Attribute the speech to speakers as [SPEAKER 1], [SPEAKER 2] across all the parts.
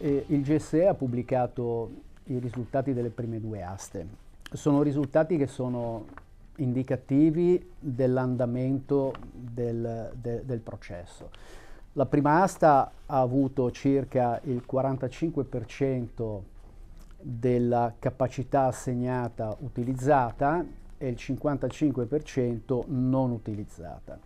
[SPEAKER 1] Eh, il GSE ha pubblicato i risultati delle prime due aste. Sono risultati che sono indicativi dell'andamento del, de, del processo. La prima asta ha avuto circa il 45% della capacità assegnata utilizzata e il 55% non utilizzata.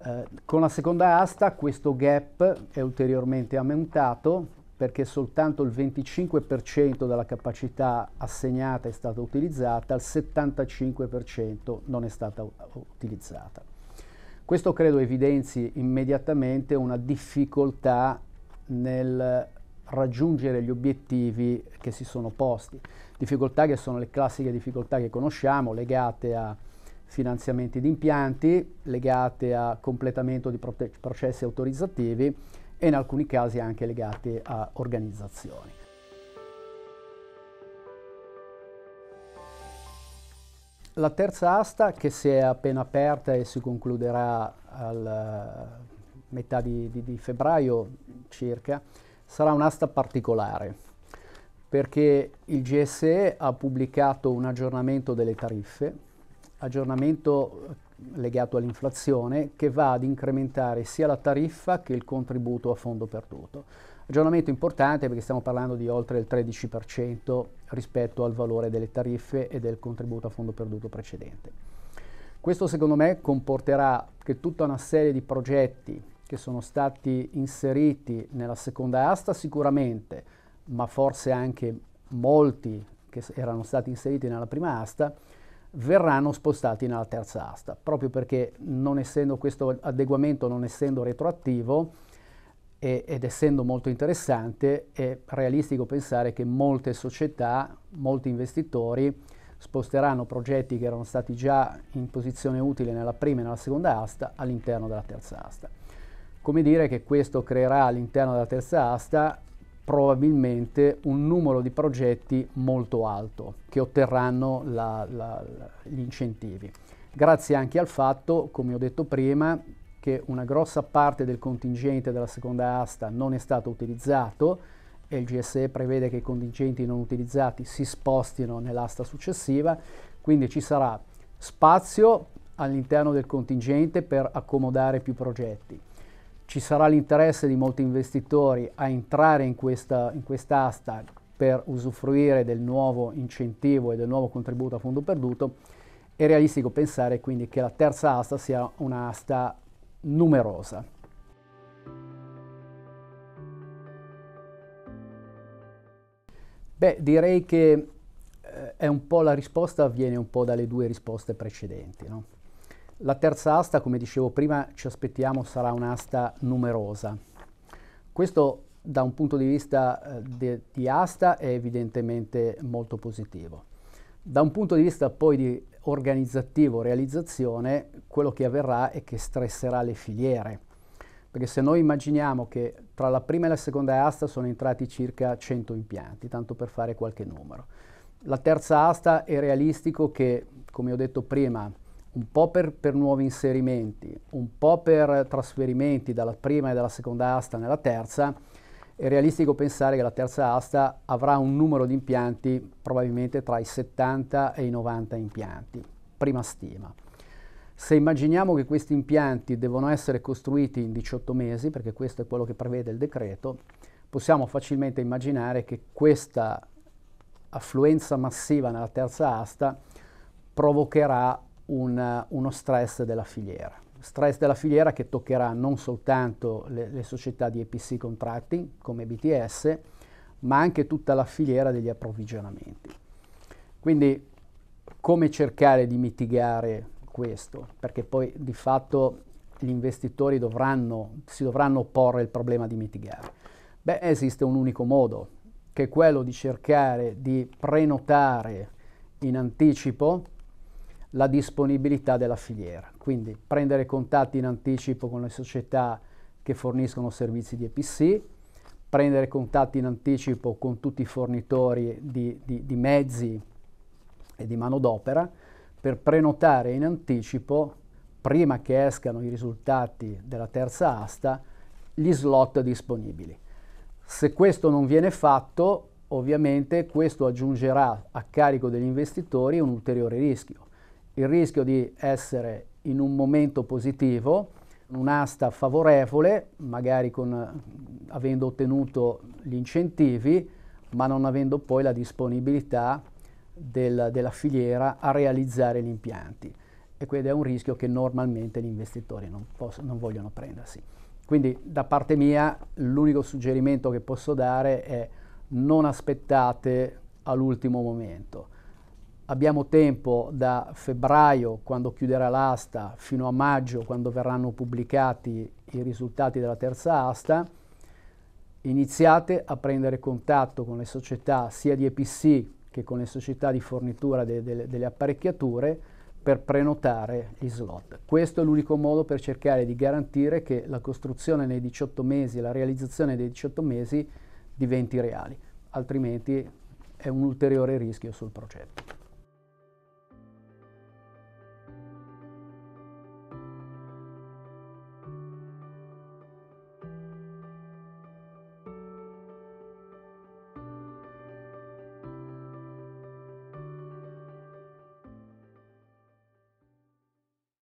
[SPEAKER 1] Eh, con la seconda asta questo gap è ulteriormente aumentato perché soltanto il 25% della capacità assegnata è stata utilizzata, il 75% non è stata utilizzata. Questo credo evidenzi immediatamente una difficoltà nel raggiungere gli obiettivi che si sono posti, difficoltà che sono le classiche difficoltà che conosciamo legate a finanziamenti di impianti, legate a completamento di processi autorizzativi e in alcuni casi anche legati a organizzazioni. La terza asta che si è appena aperta e si concluderà alla eh, metà di, di, di febbraio circa sarà un'asta particolare perché il GSE ha pubblicato un aggiornamento delle tariffe, aggiornamento legato all'inflazione che va ad incrementare sia la tariffa che il contributo a fondo perduto. Aggiornamento importante perché stiamo parlando di oltre il 13% rispetto al valore delle tariffe e del contributo a fondo perduto precedente. Questo secondo me comporterà che tutta una serie di progetti che sono stati inseriti nella seconda asta sicuramente, ma forse anche molti che erano stati inseriti nella prima asta, verranno spostati nella terza asta, proprio perché non essendo questo adeguamento, non essendo retroattivo e, ed essendo molto interessante, è realistico pensare che molte società, molti investitori sposteranno progetti che erano stati già in posizione utile nella prima e nella seconda asta all'interno della terza asta. Come dire che questo creerà all'interno della terza asta probabilmente un numero di progetti molto alto che otterranno la, la, gli incentivi. Grazie anche al fatto, come ho detto prima, che una grossa parte del contingente della seconda asta non è stato utilizzato e il GSE prevede che i contingenti non utilizzati si spostino nell'asta successiva, quindi ci sarà spazio all'interno del contingente per accomodare più progetti ci sarà l'interesse di molti investitori a entrare in questa in quest'asta per usufruire del nuovo incentivo e del nuovo contributo a fondo perduto, è realistico pensare quindi che la terza asta sia un'asta numerosa. Beh, direi che eh, un la risposta viene un po' dalle due risposte precedenti. No? La terza asta, come dicevo prima, ci aspettiamo sarà un'asta numerosa. Questo da un punto di vista eh, de, di asta è evidentemente molto positivo. Da un punto di vista poi di organizzativo, realizzazione, quello che avverrà è che stresserà le filiere. Perché se noi immaginiamo che tra la prima e la seconda asta sono entrati circa 100 impianti, tanto per fare qualche numero. La terza asta è realistico che, come ho detto prima, un po' per, per, nuovi inserimenti, un po' per trasferimenti dalla prima e dalla seconda asta nella terza, è realistico pensare che la terza asta avrà un numero di impianti probabilmente tra i 70 e i 90 impianti, prima stima. Se immaginiamo che questi impianti devono essere costruiti in 18 mesi, perché questo è quello che prevede il decreto, possiamo facilmente immaginare che questa affluenza massiva nella terza asta provocherà una, uno stress della filiera. Stress della filiera che toccherà non soltanto le, le società di EPC contracting come BTS, ma anche tutta la filiera degli approvvigionamenti. Quindi come cercare di mitigare questo? Perché poi di fatto gli investitori dovranno, si dovranno porre il problema di mitigare. Beh, esiste un unico modo, che è quello di cercare di prenotare in anticipo la disponibilità della filiera, quindi prendere contatti in anticipo con le società che forniscono servizi di EPC, prendere contatti in anticipo con tutti i fornitori di, di, di mezzi e di manodopera per prenotare in anticipo, prima che escano i risultati della terza asta, gli slot disponibili. Se questo non viene fatto, ovviamente questo aggiungerà a carico degli investitori un ulteriore rischio, il rischio di essere in un momento positivo, un'asta favorevole, magari con, avendo ottenuto gli incentivi, ma non avendo poi la disponibilità del, della filiera a realizzare gli impianti. E quindi è un rischio che normalmente gli investitori non, posso, non vogliono prendersi. Quindi da parte mia l'unico suggerimento che posso dare è non aspettate all'ultimo momento Abbiamo tempo da febbraio, quando chiuderà l'asta, fino a maggio, quando verranno pubblicati i risultati della terza asta. Iniziate a prendere contatto con le società sia di EPC che con le società di fornitura de de delle apparecchiature per prenotare gli slot. Questo è l'unico modo per cercare di garantire che la costruzione nei 18 mesi, la realizzazione dei 18 mesi diventi reali, altrimenti è un ulteriore rischio sul progetto.